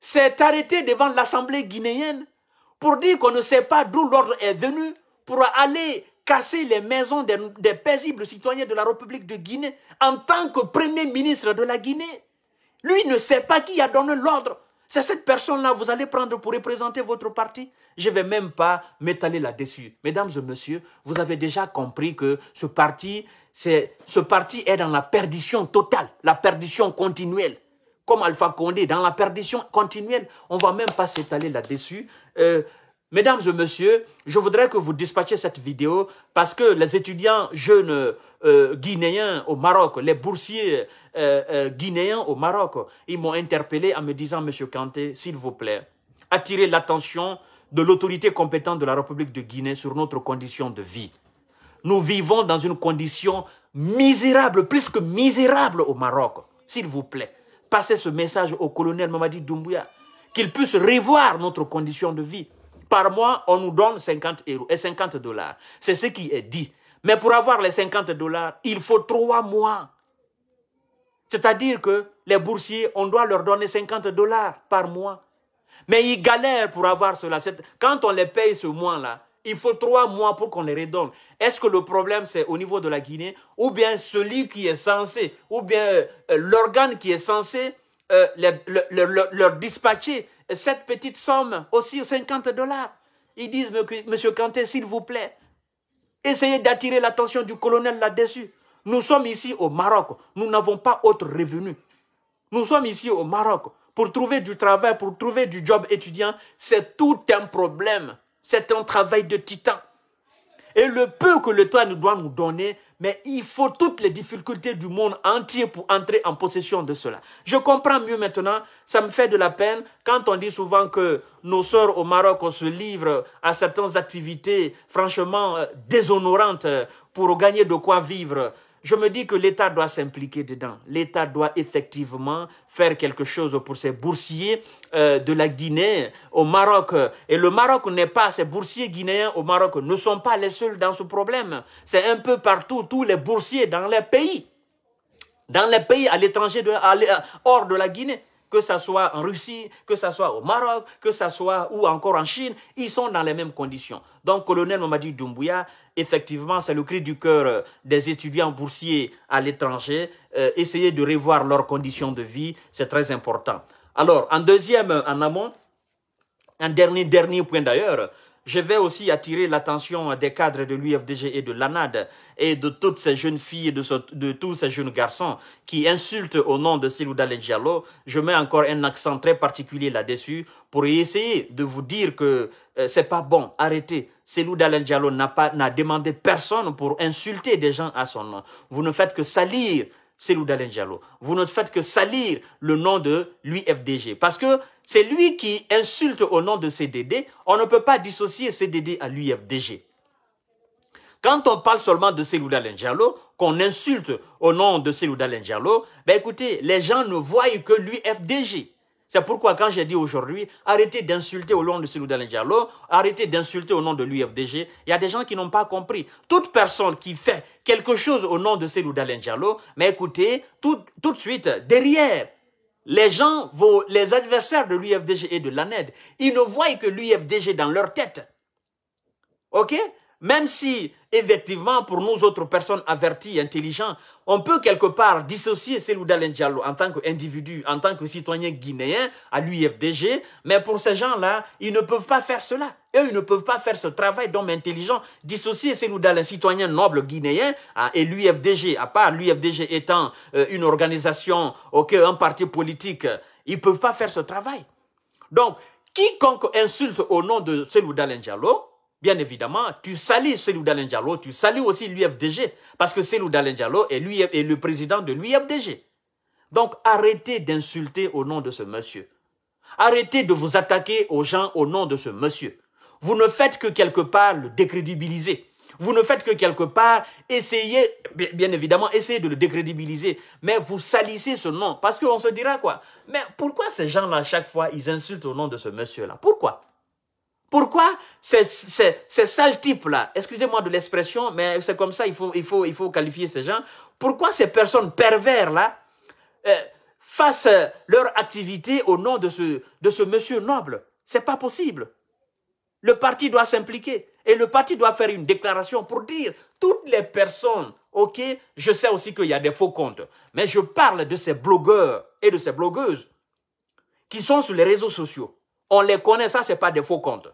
s'est arrêté devant l'Assemblée guinéenne pour dire qu'on ne sait pas d'où l'ordre est venu pour aller casser les maisons des, paisibles citoyens de la République de Guinée en tant que Premier ministre de la Guinée. Lui ne sait pas qui a donné l'ordre. C'est cette personne-là vous allez prendre pour représenter votre parti. Je ne vais même pas m'étaler là-dessus. Mesdames et messieurs, vous avez déjà compris que ce parti, c'est, ce parti est dans la perdition totale, la perdition continuelle. Comme Alpha Condé, dans la perdition continuelle, on ne va même pas s'étaler là-dessus. Euh, Mesdames et messieurs, je voudrais que vous dispatchiez cette vidéo parce que les étudiants jeunes euh, guinéens au Maroc, les boursiers euh, euh, guinéens au Maroc, ils m'ont interpellé en me disant, Monsieur Kanté, s'il vous plaît, attirez l'attention de l'autorité compétente de la République de Guinée sur notre condition de vie. Nous vivons dans une condition misérable, plus que misérable au Maroc. S'il vous plaît, passez ce message au colonel Mamadi Doumbouya, qu'il puisse revoir notre condition de vie. Par mois, on nous donne 50 euros et 50 dollars. C'est ce qui est dit. Mais pour avoir les 50 dollars, il faut trois mois. C'est-à-dire que les boursiers, on doit leur donner 50 dollars par mois. Mais ils galèrent pour avoir cela. Quand on les paye ce mois-là, il faut trois mois pour qu'on les redonne. Est-ce que le problème, c'est au niveau de la Guinée Ou bien celui qui est censé, ou bien euh, l'organe qui est censé euh, leur dispatcher cette petite somme, aussi 50 dollars. Ils disent, Monsieur Kanté, s'il vous plaît, essayez d'attirer l'attention du colonel là-dessus. Nous sommes ici au Maroc, nous n'avons pas autre revenu. Nous sommes ici au Maroc pour trouver du travail, pour trouver du job étudiant. C'est tout un problème. C'est un travail de titan. Et le peu que le temps nous doit nous donner, mais il faut toutes les difficultés du monde entier pour entrer en possession de cela. Je comprends mieux maintenant, ça me fait de la peine quand on dit souvent que nos sœurs au Maroc, se livrent à certaines activités franchement euh, déshonorantes euh, pour gagner de quoi vivre je me dis que l'État doit s'impliquer dedans. L'État doit effectivement faire quelque chose pour ces boursiers euh, de la Guinée au Maroc. Et le Maroc n'est pas, ces boursiers guinéens au Maroc ne sont pas les seuls dans ce problème. C'est un peu partout, tous les boursiers dans les pays, dans les pays à l'étranger, hors de la Guinée. Que ce soit en Russie, que ce soit au Maroc, que ce soit ou encore en Chine, ils sont dans les mêmes conditions. Donc, colonel Mamadi Doumbouya, effectivement, c'est le cri du cœur euh, des étudiants boursiers à l'étranger. Euh, essayer de revoir leurs conditions de vie, c'est très important. Alors, en deuxième, en amont, un dernier, dernier point d'ailleurs, je vais aussi attirer l'attention des cadres de l'UFDG et de l'ANAD et de toutes ces jeunes filles et de, tous ces jeunes garçons qui insultent au nom de Silouda Diallo. Je mets encore un accent très particulier là-dessus pour essayer de vous dire que ce euh, c'est pas bon, arrêtez. Selou Dalen Diallo n'a demandé personne pour insulter des gens à son nom. Vous ne faites que salir Selou Dalen Vous ne faites que salir le nom de l'UFDG. Parce que c'est lui qui insulte au nom de CDD. On ne peut pas dissocier CDD à l'UFDG. Quand on parle seulement de Selou Dalen qu'on insulte au nom de Selou Dalen ben écoutez, les gens ne voient que l'UFDG. C'est pourquoi quand j'ai dit aujourd'hui, arrêtez d'insulter au nom de Selou Diallo, arrêtez d'insulter au nom de l'UFDG, il y a des gens qui n'ont pas compris. Toute personne qui fait quelque chose au nom de Selou Diallo, mais écoutez, tout, de suite, derrière, les gens, les adversaires de l'UFDG et de l'ANED, ils ne voient que l'UFDG dans leur tête. OK Même si effectivement, pour nous autres personnes averties, intelligentes, on peut quelque part dissocier Selou Dalen Diallo en tant qu'individu, en tant que citoyen guinéen à l'UFDG, mais pour ces gens-là, ils ne peuvent pas faire cela. Eux, ils ne peuvent pas faire ce travail d'homme intelligent, dissocier Selou un citoyen noble guinéen, et l'UFDG, à part l'UFDG étant euh, une organisation, ou un parti politique, ils ne peuvent pas faire ce travail. Donc, quiconque insulte au nom de Selou Dalen Diallo, bien évidemment, tu salis celui d'Alain tu salis aussi l'UFDG, parce que Selou d'Alain Diallo est, lui, le président de l'UFDG. Donc arrêtez d'insulter au nom de ce monsieur. Arrêtez de vous attaquer aux gens au nom de ce monsieur. Vous ne faites que quelque part le décrédibiliser. Vous ne faites que quelque part essayer, bien évidemment, essayer de le décrédibiliser. Mais vous salissez ce nom parce qu'on se dira quoi Mais pourquoi ces gens-là, à chaque fois, ils insultent au nom de ce monsieur-là Pourquoi pourquoi ces, ces, ces sales types-là, excusez-moi de l'expression, mais c'est comme ça, il faut, il, faut, il faut qualifier ces gens, pourquoi ces personnes pervers-là euh, fassent leur activité au nom de ce, de ce monsieur noble C'est pas possible. Le parti doit s'impliquer et le parti doit faire une déclaration pour dire toutes les personnes, ok, je sais aussi qu'il y a des faux comptes, mais je parle de ces blogueurs et de ces blogueuses qui sont sur les réseaux sociaux. On les connaît, ça, c'est pas des faux comptes.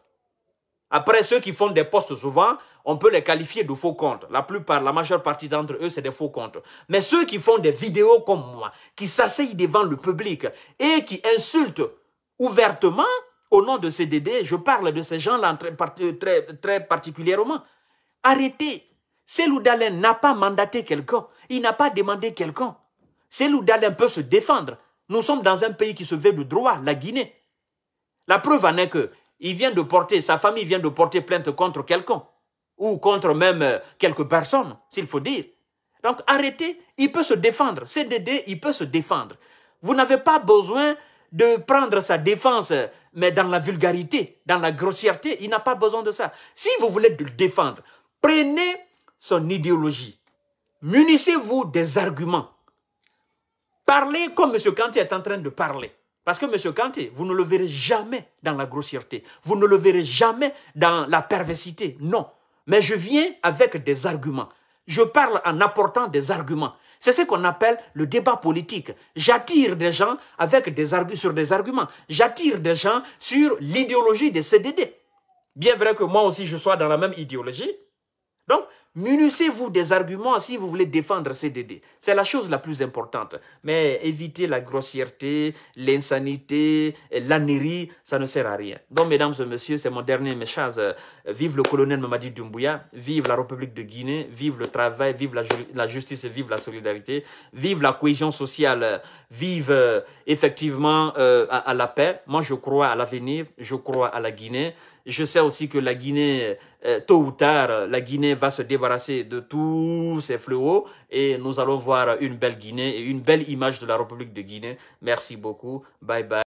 Après, ceux qui font des postes souvent, on peut les qualifier de faux comptes. La plupart, la majeure partie d'entre eux, c'est des faux comptes. Mais ceux qui font des vidéos comme moi, qui s'asseyent devant le public et qui insultent ouvertement au nom de DD, je parle de ces gens-là très, très, particulièrement. Arrêtez. Selou qui n'a pas mandaté quelqu'un. Il n'a pas demandé quelqu'un. Selou qui peut se défendre. Nous sommes dans un pays qui se veut de droit, la Guinée. La preuve en est que il vient de porter, sa famille vient de porter plainte contre quelqu'un, ou contre même euh, quelques personnes, s'il faut dire. Donc arrêtez, il peut se défendre. CDD, il peut se défendre. Vous n'avez pas besoin de prendre sa défense, euh, mais dans la vulgarité, dans la grossièreté, il n'a pas besoin de ça. Si vous voulez le défendre, prenez son idéologie. Munissez-vous des arguments. Parlez comme M. Kanti est en train de parler. Parce que, monsieur Kanté, vous ne le verrez jamais dans la grossièreté. Vous ne le verrez jamais dans la perversité. Non. Mais je viens avec des arguments. Je parle en apportant des arguments. C'est ce qu'on appelle le débat politique. J'attire des gens avec des sur des arguments. J'attire des gens sur l'idéologie des CDD. Bien vrai que moi aussi, je sois dans la même idéologie. Donc, munissez-vous des arguments si vous voulez défendre CDD. C'est la chose la plus importante. Mais éviter la grossièreté, l'insanité, l'anérie, ça ne sert à rien. Donc, mesdames et messieurs, c'est mon dernier message. Vive le colonel Mamadi Doumbouya, vive la République de Guinée, vive le travail, vive la, justice et vive la solidarité, vive la cohésion sociale, vive euh, effectivement euh, à la paix. Moi, je crois à l'avenir, je crois à la Guinée. Je sais aussi que la Guinée, euh, tôt ou tard, la Guinée va se débarrasser de tous ces fléaux et nous allons voir une belle Guinée et une belle image de la République de Guinée. Merci beaucoup. Bye bye.